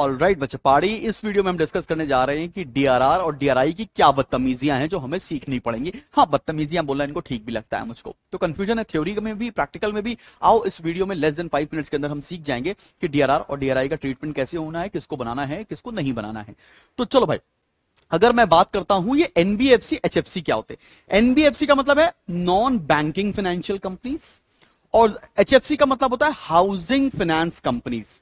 All right बच्चा पाड़ी इस वीडियो में हम डिस्कस करने जा रहे हैं कि डीआरआर और डीआरआई की क्या बदतमीजियां हैं जो हमें सीखनी पड़ेंगी हाँ बदतमीजियां बोलना इनको ठीक भी लगता है मुझको तो कंफ्यूजन है थ्योरी में भी प्रैक्टिकल में भी आओ इस वीडियो में लेस देन फाइव मिनट्स के अंदर हम सीख जाएंगे कि डीआरआर और डीआरआई का ट्रीटमेंट कैसे होना है किसको बनाना है किसको नहीं बनाना है तो चलो भाई अगर मैं बात करता हूं ये एनबीएफसी एचएफसी क्या होते एनबीएफसी का मतलब है नॉन बैंकिंग फाइनेंशियल कंपनीज और एचएफसी का मतलब होता है हाउसिंग फाइनेंस कंपनीज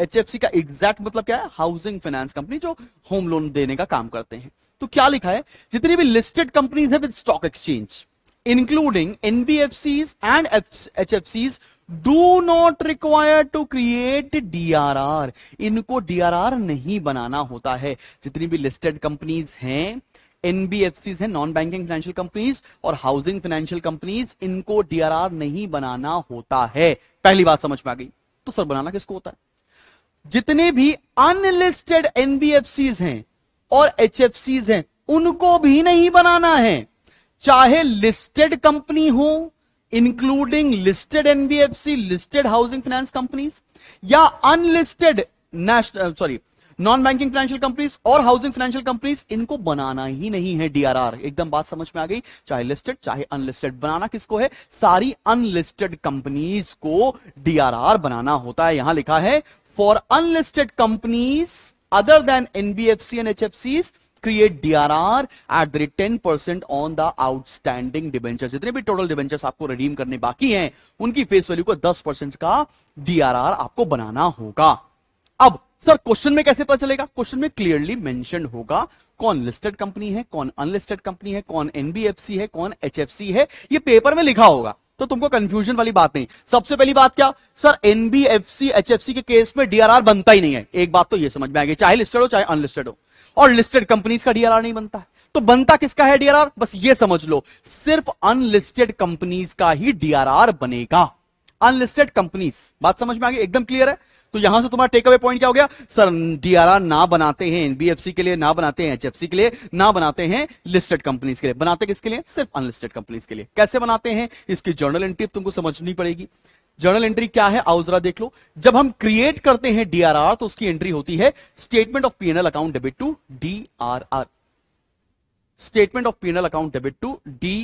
एच का एग्जैक्ट मतलब क्या है हाउसिंग फाइनेंस कंपनी जो होम लोन देने का काम करते हैं तो क्या लिखा है जितनी भी लिस्टेड कंपनीज है with stock exchange including NBFC and H F Cs do not require to create DRR इनको डीआरआर नहीं बनाना होता है जितनी भी लिस्टेड कंपनीज हैं एनबीएफसी हैं नॉन बैंकिंग फाइनेंशियल कंपनीज और हाउसिंग फाइनेंशियल कंपनीज इनको डीआरआर नहीं बनाना होता है पहली बात समझ में आ गई तो सर बनाना किसको होता है जितने भी अनलिस्टेड एनबीएफसी हैं और एच हैं उनको भी नहीं बनाना है चाहे लिस्टेड कंपनी हो including listed NBFC listed housing finance companies या unlisted national sorry non banking financial companies और हाउसिंग फाइनेंशियल कंपनीज इनको बनाना ही नहीं है डीआरआर एकदम बात समझ में आ गई चाहे लिस्टेड चाहे अनलिस्टेड बनाना किसको है सारी अनलिस्टेड कंपनीज को डीआरआर बनाना होता है यहां लिखा है for unlisted companies other than NBFC and HFCs create DRR at the rate 10% on the outstanding debentures. जितने भी टोटल डिबेंचर्स आपको रिडीम करने बाकी हैं उनकी फेस वैल्यू को 10% का DRR आपको बनाना होगा अब सर क्वेश्चन में कैसे पता चलेगा क्वेश्चन में क्लियरली मेंशन होगा कौन लिस्टेड कंपनी है कौन अनलिस्टेड कंपनी है कौन एनबीएफसी है कौन एचएफसी है ये पेपर में लिखा होगा तो तुमको कंफ्यूजन वाली बात नहीं सबसे पहली बात क्या सर एनबीएफसी एचएफसी के केस में डीआरआर बनता ही नहीं है एक बात तो ये समझ में आएगी चाहे लिस्टेड हो चाहे अनलिस्टेड हो और लिस्टेड कंपनीज का डीआरआर नहीं बनता है तो बनता किसका है डीआरआर बस ये समझ लो सिर्फ अनलिस्टेड कंपनीज का ही डीआरआर बनेगा अनलिस्टेड कंपनीज बात समझ में आ गई एकदम क्लियर है तो यहां से तुम्हारा टेक अवे पॉइंट क्या हो गया सर डीआरआर ना बनाते हैं एनबीएफसी के लिए ना बनाते हैं एचएफसी के लिए ना बनाते हैं लिस्टेड कंपनीज के लिए बनाते किसके लिए सिर्फ अनलिस्टेड कंपनीज के लिए कैसे बनाते हैं इसकी जर्नल एंट्री तुमको समझनी पड़ेगी जर्नल एंट्री क्या है आओ जरा देख लो जब हम क्रिएट करते हैं डीआरआर तो उसकी एंट्री होती है statement of PNL account debit to D statement of PNL account debit to D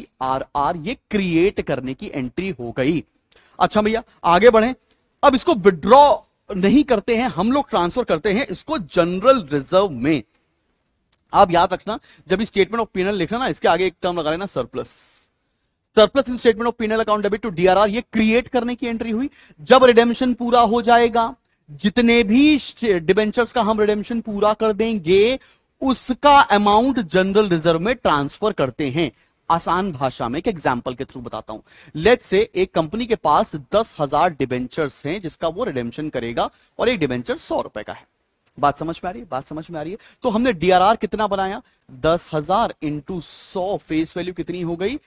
ये क्रिएट करने की एंट्री हो गई अच्छा भैया आगे बढ़े अब इसको विड्रॉ नहीं करते हैं हम लोग ट्रांसफर करते हैं इसको जनरल रिजर्व में आप याद रखना जब स्टेटमेंट ऑफ पीनल लिखना ना इसके आगे एक टर्म लगा लेना surplus surplus in statement of PNL account debit to DRR ये क्रिएट करने की एंट्री हुई जब रिडेमशन पूरा हो जाएगा जितने भी डिबेंचर्स का हम रिडेमशन पूरा कर देंगे उसका अमाउंट जनरल रिजर्व में ट्रांसफर करते हैं आसान भाषा में एक एग्जाम्पल के थ्रू बताता हूं लेट से एक कंपनी के पास दस हजार डिबेंचर्स हैं जिसका वो रिडेम्शन करेगा और एक डिबेंचर सौ रुपए का है बात समझ में आ रही है बात समझ में आ रही है तो हमने डीआरआर कितना बनाया दस हजार इंटू सौ फेस वैल्यू कितनी हो गई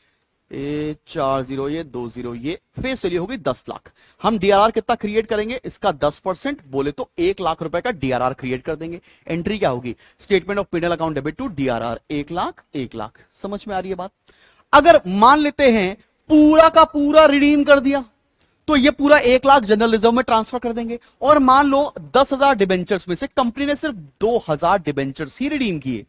ए, चार जीरो ये दो जीरो ये फेस वैल्यू होगी दस लाख हम डीआरआर कितना क्रिएट करेंगे इसका दस परसेंट बोले तो एक लाख रुपए का डीआरआर क्रिएट कर देंगे एंट्री क्या होगी statement of PNL account debit to DRR एक लाख एक लाख समझ में आ रही है बात अगर मान लेते हैं पूरा का पूरा रिडीम कर दिया तो ये पूरा एक लाख जनरल रिजर्व में ट्रांसफर कर देंगे और मान लो दस हजार डिबेंचर्स में से कंपनी ने सिर्फ दो हजार डिबेंचर्स ही रिडीम किए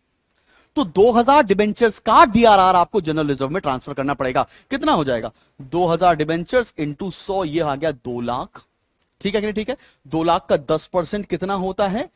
तो 2000 डिबेंचर्स का डीआरआर आपको जनरल रिजर्व में ट्रांसफर करना पड़ेगा कितना हो जाएगा 2000 डिबेंचर्स इंटू सौ ये आ गया दो लाख ठीक है कि नहीं ठीक है दो लाख का दस परसेंट कितना होता है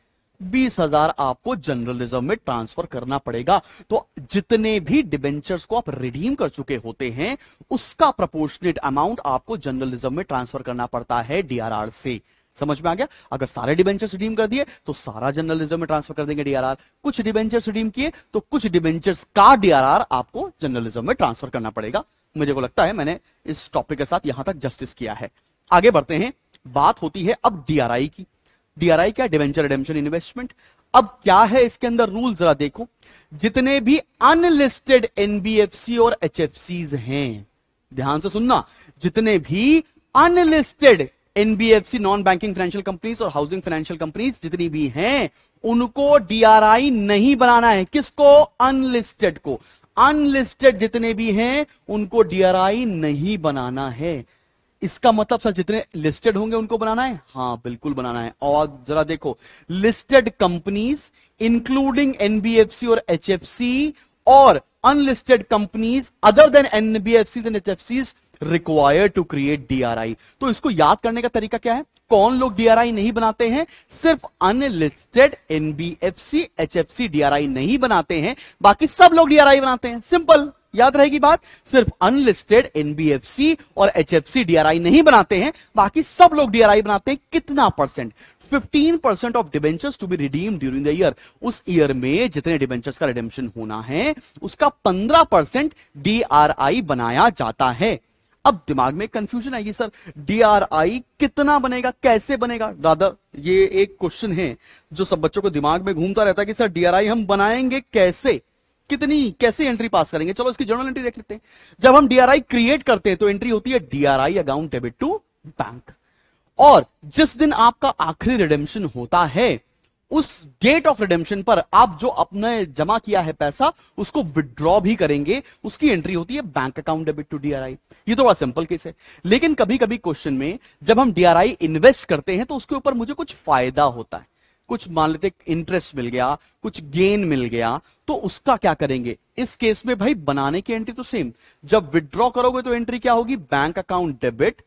बीस हजार आपको जनरल रिजर्व में ट्रांसफर करना पड़ेगा तो जितने भी डिबेंचर्स को आप रिडीम कर चुके होते हैं उसका प्रपोर्शनेट अमाउंट आपको जनरल रिजर्व में ट्रांसफर करना पड़ता है डीआरआर से समझ में आ गया अगर सारे डिबेंचर्स रिडीम कर दिए तो सारा जनरल रिजर्व में ट्रांसफर कर देंगे डीआरआर कुछ डिबेंचर्स रिडीम किए तो कुछ डिबेंचर्स का डीआरआर आपको जनरल रिजर्व में ट्रांसफर करना पड़ेगा मुझे को लगता है मैंने इस टॉपिक के साथ यहां तक जस्टिस किया है आगे बढ़ते हैं बात होती है अब डीआरआई की डीआरआई क्या डिवेंचर रिडेम्पशन इन्वेस्टमेंट अब क्या है इसके अंदर रूल जरा देखो जितने भी अनलिस्टेड एनबीएफसी और एच हैं ध्यान से सुनना जितने भी unlisted NBFC non banking financial companies और हाउसिंग फाइनेंशियल कंपनीज जितनी भी हैं उनको डीआरआई नहीं बनाना है किसको अनलिस्टेड को अनलिस्टेड जितने भी हैं उनको डीआरआई नहीं बनाना है इसका मतलब सर जितने लिस्टेड होंगे उनको बनाना है हाँ बिल्कुल बनाना है और जरा देखो लिस्टेड कंपनीज इंक्लूडिंग एनबीएफसी और एचएफसी और unlisted companies other than NBFC and H required to create DRI तो इसको याद करने का तरीका क्या है कौन लोग डीआरआई नहीं बनाते हैं सिर्फ अनलिस्टेड एनबीएफसी एचएफसी डीआरआई नहीं बनाते हैं बाकी सब लोग डीआरआई बनाते हैं सिंपल याद रहेगी बात सिर्फ अनलिस्टेड एनबीएफसी और एचएफसी डीआरआई नहीं बनाते हैं बाकी सब लोग डीआरआई बनाते हैं कितना percent 15% of debentures to be redeem during the year उस ईयर में जितने डिबेंचर्स का रिडेम्शन होना है उसका 15% डीआरआई बनाया जाता है अब दिमाग में कंफ्यूजन आएगी सर डीआरआई कितना बनेगा कैसे बनेगा दादा ये एक क्वेश्चन है जो सब बच्चों को दिमाग में घूमता रहता है कि सर डीआरआई हम बनाएंगे कैसे कितनी कैसे एंट्री पास करेंगे चलो इसकी जर्नल एंट्री देख लेते हैं जब हम डीआरआई क्रिएट करते हैं तो एंट्री होती है DRI account debit to bank और जिस दिन आपका आखिरी रिडेमशन होता है उस डेट ऑफ रिडेम्पशन पर आप जो अपने जमा किया है पैसा उसको विड्रॉ भी करेंगे उसकी एंट्री होती है bank account debit to DRI ये तो बड़ा सिंपल केस है लेकिन कभी कभी क्वेश्चन में जब हम डीआरआई इन्वेस्ट करते हैं तो उसके ऊपर मुझे कुछ फायदा होता है कुछ मान लेते इंटरेस्ट मिल गया कुछ गेन मिल गया तो उसका क्या करेंगे इस केस में भाई बनाने की एंट्री तो सेम जब विड्रॉ करोगे तो एंट्री क्या होगी bank account debit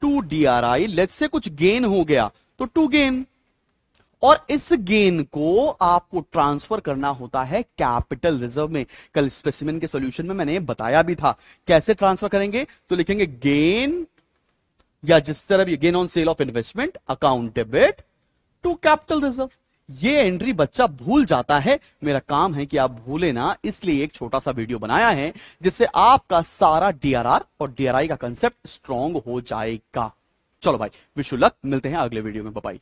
to DRI late से कुछ गेन हो गया तो टू गेन और इस गेन को आपको ट्रांसफर करना होता है कैपिटल रिजर्व में कल स्पेसिमिन के सॉल्यूशन में मैंने बताया भी था कैसे ट्रांसफर करेंगे तो लिखेंगे गेन या जिस तरह gain on sale of investment account debit to capital reserve ये एंट्री बच्चा भूल जाता है मेरा काम है कि आप भूले ना इसलिए एक छोटा सा वीडियो बनाया है जिससे आपका सारा डीआरआर और डीआरआई का कंसेप्ट स्ट्रांग हो जाएगा चलो भाई विशुलक मिलते हैं अगले वीडियो में बाय